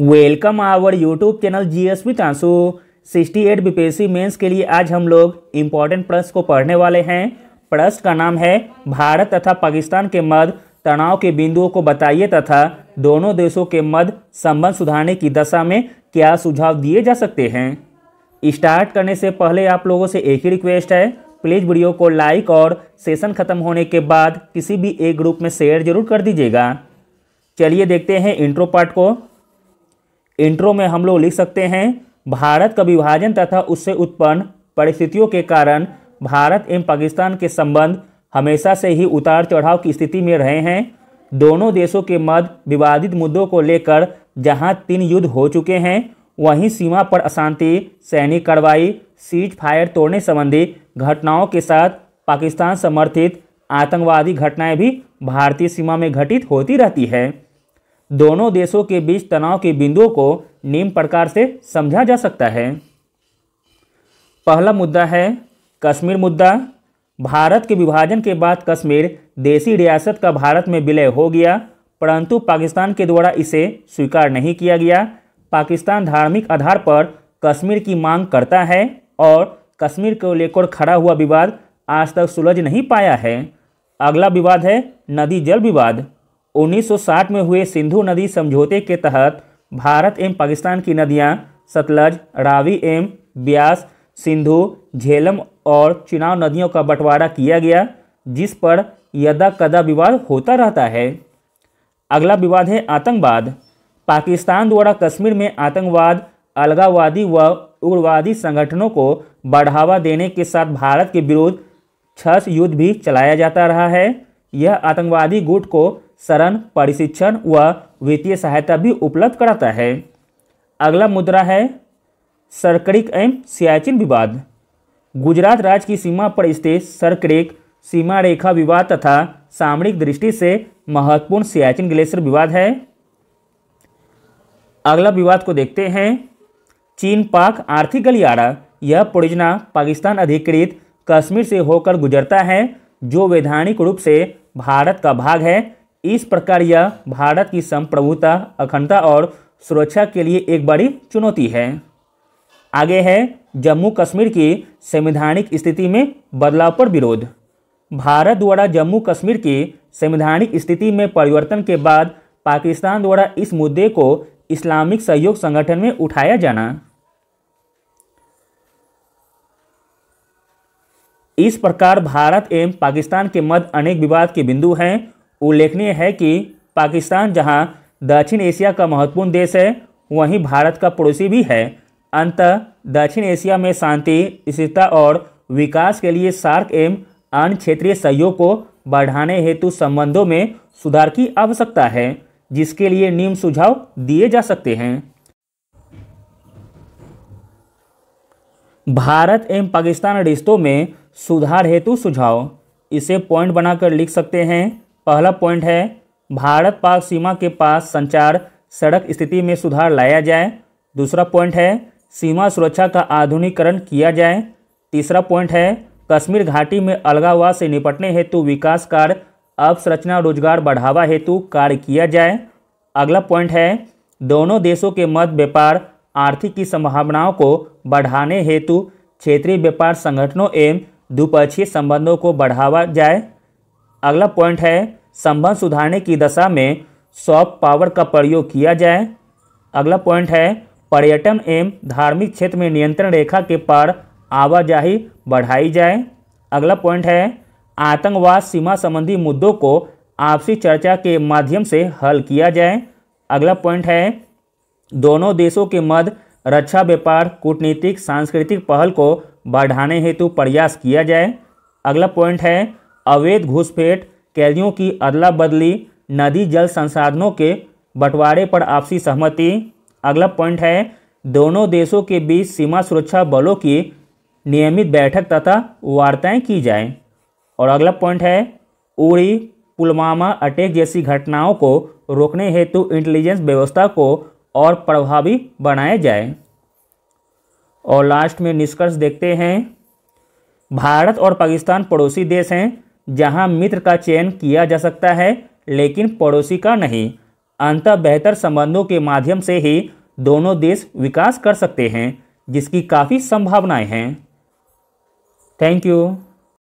welcome our YouTube channel जी एस बी तांसु सिक्सटी एट बीपीएससी मेन्स के लिए आज हम लोग इम्पोर्टेंट प्रश्न को पढ़ने वाले हैं प्रश्न का नाम है भारत तथा पाकिस्तान के मध्य तनाव के बिंदुओं को बताइए तथा दोनों देशों के मध्य संबंध सुधारने की दशा में क्या सुझाव दिए जा सकते हैं स्टार्ट करने से पहले आप लोगों से एक ही रिक्वेस्ट है प्लीज़ वीडियो को लाइक और सेशन ख़त्म होने के बाद किसी भी एक ग्रुप में शेयर जरूर कर दीजिएगा चलिए देखते हैं इंट्रो पार्ट को इंट्रो में हम लोग लिख सकते हैं भारत का विभाजन तथा उससे उत्पन्न परिस्थितियों के कारण भारत एवं पाकिस्तान के संबंध हमेशा से ही उतार चढ़ाव की स्थिति में रहे हैं दोनों देशों के मध्य विवादित मुद्दों को लेकर जहां तीन युद्ध हो चुके हैं वहीं सीमा पर अशांति सैनिक कार्रवाई सीज फायर तोड़ने संबंधी घटनाओं के साथ पाकिस्तान समर्थित आतंकवादी घटनाएं भी भारतीय सीमा में घटित होती रहती है दोनों देशों के बीच तनाव के बिंदुओं को निम्न प्रकार से समझा जा सकता है पहला मुद्दा है कश्मीर मुद्दा भारत के विभाजन के बाद कश्मीर देसी रियासत का भारत में विलय हो गया परंतु पाकिस्तान के द्वारा इसे स्वीकार नहीं किया गया पाकिस्तान धार्मिक आधार पर कश्मीर की मांग करता है और कश्मीर को लेकर खड़ा हुआ विवाद आज तक सुलझ नहीं पाया है अगला विवाद है नदी जल विवाद 1960 में हुए सिंधु नदी समझौते के तहत भारत एवं पाकिस्तान की नदियां सतलज रावी एवं ब्यास सिंधु झेलम और चुनाव नदियों का बंटवारा किया गया जिस पर यदा कदा विवाद होता रहता है अगला विवाद है आतंकवाद पाकिस्तान द्वारा कश्मीर में आतंकवाद अलगावादी व उग्रवादी संगठनों को बढ़ावा देने के साथ भारत के विरुद्ध छस युद्ध भी चलाया जाता रहा है यह आतंकवादी गुट को शरण प्रशिक्षण व वित्तीय सहायता भी उपलब्ध कराता है अगला मुद्रा है सरकरिक एवं सियाचिन विवाद गुजरात राज्य की सीमा पर स्थित सरकरेक सीमा रेखा विवाद तथा सामरिक दृष्टि से महत्वपूर्ण सियाचिन ग्लेशियर विवाद है अगला विवाद को देखते हैं चीन पाक आर्थिक गलियारा यह परियोजना पाकिस्तान अधिकृत कश्मीर से होकर गुजरता है जो वैधानिक रूप से भारत का भाग है इस प्रकार यह भारत की संप्रभुता अखंडता और सुरक्षा के लिए एक बड़ी चुनौती है आगे है जम्मू कश्मीर की संवैधानिक स्थिति में बदलाव पर विरोध भारत द्वारा जम्मू कश्मीर की संवैधानिक स्थिति में परिवर्तन के बाद पाकिस्तान द्वारा इस मुद्दे को इस्लामिक सहयोग संगठन में उठाया जाना इस प्रकार भारत एवं पाकिस्तान के मध्य अनेक विवाद के बिंदु हैं उल्लेखनीय है कि पाकिस्तान जहां दक्षिण एशिया का महत्वपूर्ण देश है वहीं भारत का पड़ोसी भी है अंत दक्षिण एशिया में शांति स्थिरता और विकास के लिए सार्क एवं अन्य क्षेत्रीय सहयोग को बढ़ाने हेतु संबंधों में सुधार की आवश्यकता है जिसके लिए निम्न सुझाव दिए जा सकते हैं भारत एवं पाकिस्तान रिश्तों में सुधार हेतु सुझाव इसे पॉइंट बनाकर लिख सकते हैं पहला पॉइंट है भारत पाक सीमा के पास संचार सड़क स्थिति में सुधार लाया जाए दूसरा पॉइंट है सीमा सुरक्षा का आधुनिकरण किया जाए तीसरा पॉइंट है कश्मीर घाटी में अलगावा से निपटने हेतु विकास कार्य अवसंरचना रोजगार बढ़ावा हेतु कार्य किया जाए अगला पॉइंट है दोनों देशों के मध्य व्यापार आर्थिक की संभावनाओं को बढ़ाने हेतु क्षेत्रीय व्यापार संगठनों एवं द्विपक्षीय संबंधों को बढ़ावा जाए अगला पॉइंट है संबंध सुधारने की दशा में सॉफ्ट पावर का प्रयोग किया जाए अगला पॉइंट है पर्यटन एवं धार्मिक क्षेत्र में नियंत्रण रेखा के पार आवाजाही बढ़ाई जाए अगला पॉइंट है आतंकवाद सीमा संबंधी मुद्दों को आपसी चर्चा के माध्यम से हल किया जाए अगला पॉइंट है दोनों देशों के मध्य रक्षा व्यापार कूटनीतिक सांस्कृतिक पहल को बढ़ाने हेतु प्रयास किया जाए अगला पॉइंट है अवैध घुसपैठ कैदियों की अदला बदली नदी जल संसाधनों के बंटवारे पर आपसी सहमति अगला पॉइंट है दोनों देशों के बीच सीमा सुरक्षा बलों की नियमित बैठक तथा वार्ताएं की जाएं और अगला पॉइंट है उड़ी पुलवामा अटैक जैसी घटनाओं को रोकने हेतु इंटेलिजेंस व्यवस्था को और प्रभावी बनाया जाए और लास्ट में निष्कर्ष देखते हैं भारत और पाकिस्तान पड़ोसी देश हैं जहां मित्र का चयन किया जा सकता है लेकिन पड़ोसी का नहीं अंतः बेहतर संबंधों के माध्यम से ही दोनों देश विकास कर सकते हैं जिसकी काफ़ी संभावनाएं हैं थैंक यू